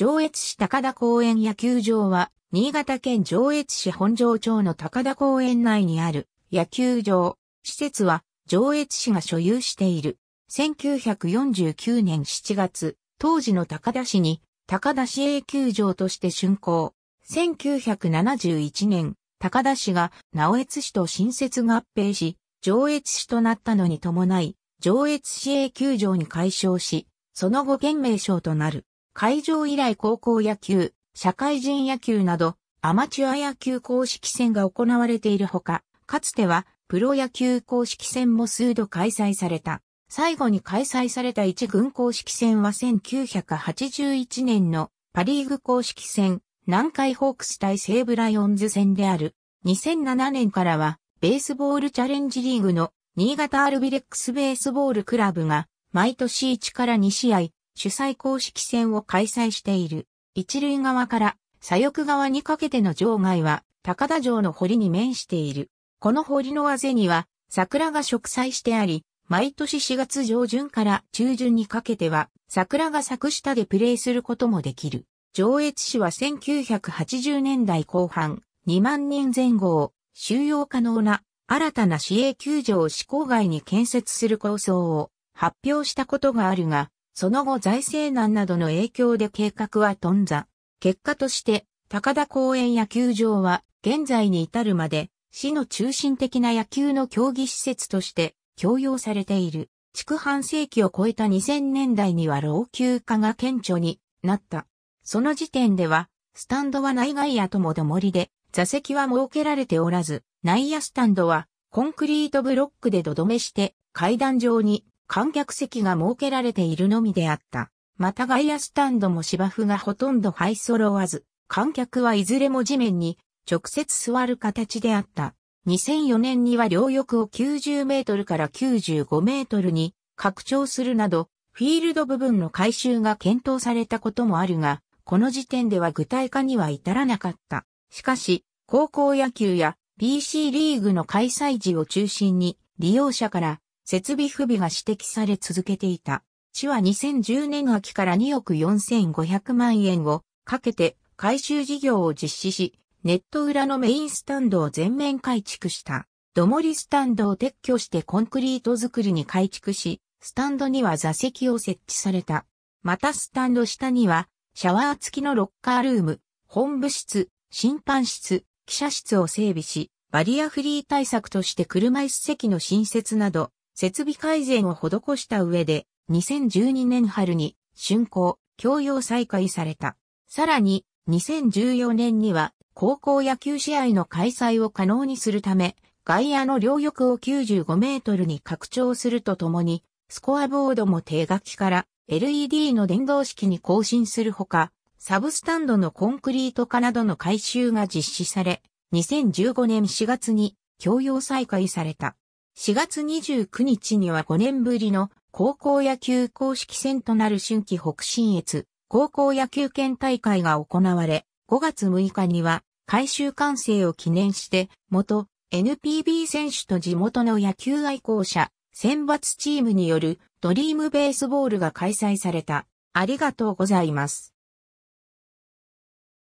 上越市高田公園野球場は、新潟県上越市本庄町の高田公園内にある野球場。施設は上越市が所有している。1949年7月、当時の高田市に高田市営球場として竣工。1971年、高田市が直越市と新設合併し、上越市となったのに伴い、上越市営球場に改称し、その後県名称となる。会場以来高校野球、社会人野球など、アマチュア野球公式戦が行われているほか、かつては、プロ野球公式戦も数度開催された。最後に開催された一軍公式戦は1981年のパリーグ公式戦、南海ホークス対西武ライオンズ戦である。2007年からは、ベースボールチャレンジリーグの新潟アルビレックスベースボールクラブが、毎年1から2試合、主催公式戦を開催している。一塁側から左翼側にかけての場外は高田城の堀に面している。この堀のあぜには桜が植栽してあり、毎年4月上旬から中旬にかけては桜が咲く下でプレーすることもできる。上越市は1980年代後半、2万人前後を収容可能な新たな市営球場を市郊外に建設する構想を発表したことがあるが、その後財政難などの影響で計画は頓挫。結果として、高田公園野球場は現在に至るまで、市の中心的な野球の競技施設として供用されている。築半世紀を超えた2000年代には老朽化が顕著になった。その時点では、スタンドは内外野ともどもりで、座席は設けられておらず、内野スタンドはコンクリートブロックで土留めして階段状に観客席が設けられているのみであった。また外野スタンドも芝生がほとんど這い揃わず、観客はいずれも地面に直接座る形であった。2004年には両翼を90メートルから95メートルに拡張するなど、フィールド部分の改修が検討されたこともあるが、この時点では具体化には至らなかった。しかし、高校野球や BC リーグの開催時を中心に利用者から設備不備が指摘され続けていた。市は2010年秋から2億4500万円をかけて改修事業を実施し、ネット裏のメインスタンドを全面改築した。どもりスタンドを撤去してコンクリート作りに改築し、スタンドには座席を設置された。またスタンド下には、シャワー付きのロッカールーム、本部室、審判室、記者室を整備し、バリアフリー対策として車椅子席の新設など、設備改善を施した上で、2012年春に、竣工、供用再開された。さらに、2014年には、高校野球試合の開催を可能にするため、外野の両翼を95メートルに拡張するとともに、スコアボードも定書きから LED の電動式に更新するほか、サブスタンドのコンクリート化などの改修が実施され、2015年4月に供用再開された。4月29日には5年ぶりの高校野球公式戦となる春季北信越高校野球圏大会が行われ、5月6日には改修完成を記念して、元 NPB 選手と地元の野球愛好者、選抜チームによるドリームベースボールが開催された。ありがとうございます。